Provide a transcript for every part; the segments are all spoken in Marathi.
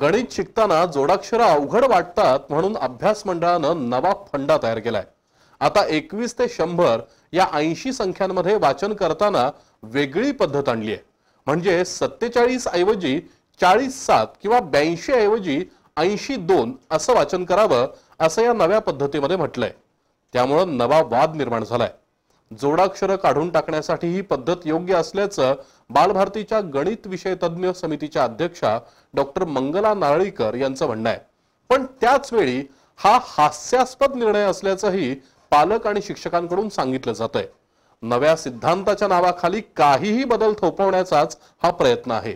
गणित शिकताना जोडाक्षर अवघड वाटतात म्हणून अभ्यास मंडळानं नवा फंडा तयार केलाय आता एकवीस ते शंभर या ऐंशी संख्यांमध्ये वाचन करताना वेगळी पद्धत आणली आहे म्हणजे सत्तेचाळीस ऐवजी चाळीस सात किंवा ब्याऐंशी ऐवजी ऐंशी दोन असं वाचन करावं असं या नव्या पद्धतीमध्ये म्हटलंय त्यामुळं नवा वाद निर्माण झालाय जोडाक्षर काढून टाकण्यासाठी ही पद्धत योग्य असल्याचं बालभारतीच्या गणित विषय तज्ज्ञ समितीच्या अध्यक्षा डॉक्टर मंगला नारळीकर यांचं म्हणणं आहे पण त्याच वेळी हा हास्यास्पद निर्णय असल्याचंही पालक आणि शिक्षकांकडून सांगितलं जात आहे नव्या सिद्धांताच्या नावाखाली काहीही बदल थोपवण्याचाच हा प्रयत्न आहे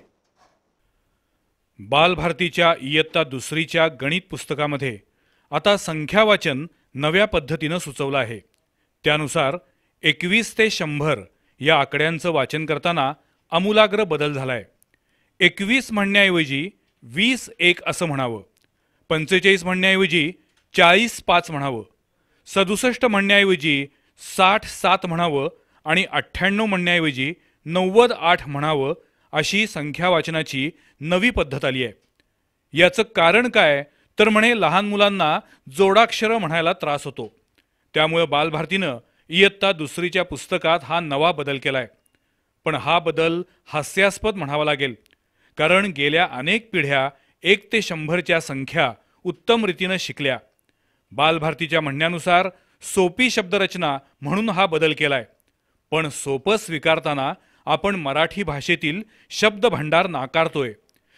बालभारतीच्या इयत्ता दुसरीच्या गणित पुस्तकामध्ये आता संख्यावाचन नव्या पद्धतीनं सुचवलं आहे त्यानुसार एकवीस ते शंभर या आकड्यांचं वाचन करताना अमूलाग्र बदल झाला आहे एकवीस म्हणण्याऐवजी वीस एक असं म्हणावं पंचेचाळीस म्हणण्याऐवजी चाळीस पाच म्हणावं सदुसष्ट म्हणण्याऐवजी साठ सात म्हणावं आणि अठ्ठ्याण्णव म्हणण्याऐवजी नव्वद आठ म्हणावं अशी संख्या वाचनाची नवी पद्धत आली आहे याचं कारण काय तर म्हणे लहान मुलांना जोडाक्षरं म्हणायला त्रास होतो त्यामुळे बालभारतीनं इयत्ता दुसरीच्या पुस्तकात हा नवा बदल केलाय पण हा बदल हास्यास्पद म्हणावा लागेल कारण गेल्या अनेक पिढ्या एक ते शंभरच्या संख्या उत्तम रीतीनं शिकल्या बालभारतीच्या म्हणण्यानुसार सोपी शब्दरचना म्हणून हा बदल केलाय पण सोपं स्वीकारताना आपण मराठी भाषेतील शब्दभांडार नाकारतोय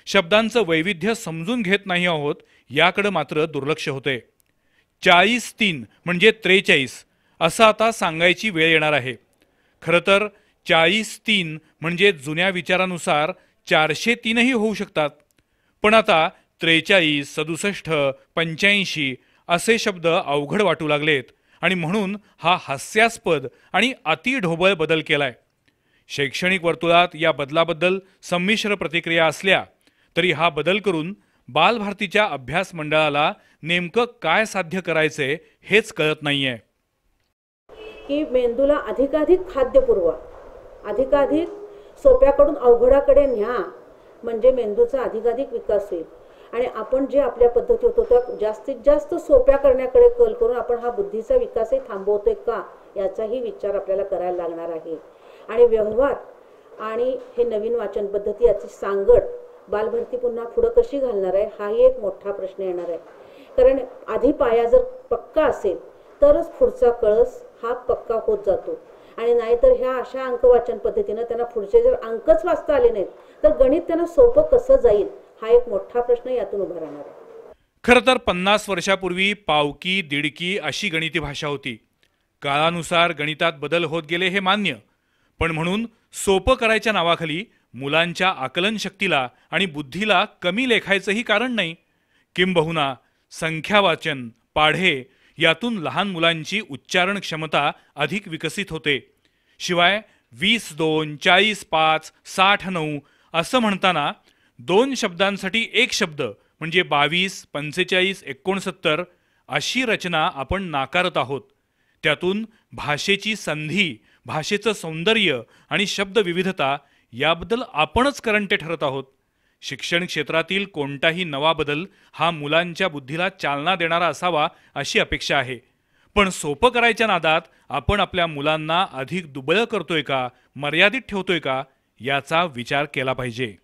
शब्दांचं वैविध्य समजून घेत नाही आहोत याकडे मात्र दुर्लक्ष होते चाळीस तीन म्हणजे त्रेचाळीस असं आता सांगायची वेळ येणार आहे खरं तर चाळीस तीन म्हणजे जुन्या विचारानुसार चारशे तीनही होऊ शकतात पण आता त्रेचाळीस सदुसष्ट पंच्याऐंशी असे शब्द अवघड वाटू लागलेत आणि म्हणून हा हास्यास्पद आणि अतिढोबळ बदल केलाय शैक्षणिक वर्तुळात या बदलाबद्दल संमिश्र प्रतिक्रिया असल्या तरी हा बदल करून बालभारतीच्या अभ्यास मंडळाला नेमकं काय साध्य करायचे हेच कळत नाहीये की मेंदूला अधिकाधिक खाद्य पुरवा अधिकाधिक सोप्याकडून अवघडाकडे न्या म्हणजे मेंदूचा अधिकाधिक विकास होईल आणि आपण जे आपल्या पद्धती होतो त्या जास्तीत जास्त सोप्या करण्याकडे कल करून आपण हा बुद्धीचा विकासही थांबवतोय का याचाही विचार आपल्याला करायला लागणार आहे आणि व्यवहार आणि हे नवीन वाचन पद्धती याची सांगड बालभरती पुन्हा पुढं कशी घालणार आहे हाही एक मोठा प्रश्न येणार आहे कारण आधी पाया जर पक्का असेल तरच पुढचा कळस हा पक्का होत जातो आणि नाहीतर ह्या अशा अंकवाचन पद्धतीनं त्यांना पुढचे जर अंकच वाचता आले नाहीत तर गणित त्यांना सोपं कसं जाईल हा एक मोठा प्रश्न यातून उभा राहणार आहे खरं तर पन्नास वर्षापूर्वी पावकी दिडकी अशी गणिती भाषा होती काळानुसार गणितात बदल होत गेले हे मान्य पण म्हणून सोपं करायच्या नावाखाली मुलांच्या आकलन शक्तीला आणि बुद्धीला कमी लेखायचंही कारण नाही किंबहुना संख्यावाचन पाढे यातून लहान मुलांची उच्चारण क्षमता अधिक विकसित होते शिवाय वीस दोन चाळीस पाच साठ नऊ असं म्हणताना दोन शब्दांसाठी एक शब्द म्हणजे बावीस पंचेचाळीस एकोणसत्तर अशी रचना आपण नाकारत आहोत त्यातून भाषेची संधी भाषेचं सौंदर्य आणि शब्दविविधता याबद्दल आपणच करंटे ठरत आहोत शिक्षण क्षेत्रातील कोणताही नवा बदल हा मुलांच्या बुद्धीला चालना देणारा असावा अशी अपेक्षा आहे पण सोपं करायच्या नादात आपण आपल्या मुलांना अधिक दुबळं करतोय का मर्यादित ठेवतोय का याचा विचार केला पाहिजे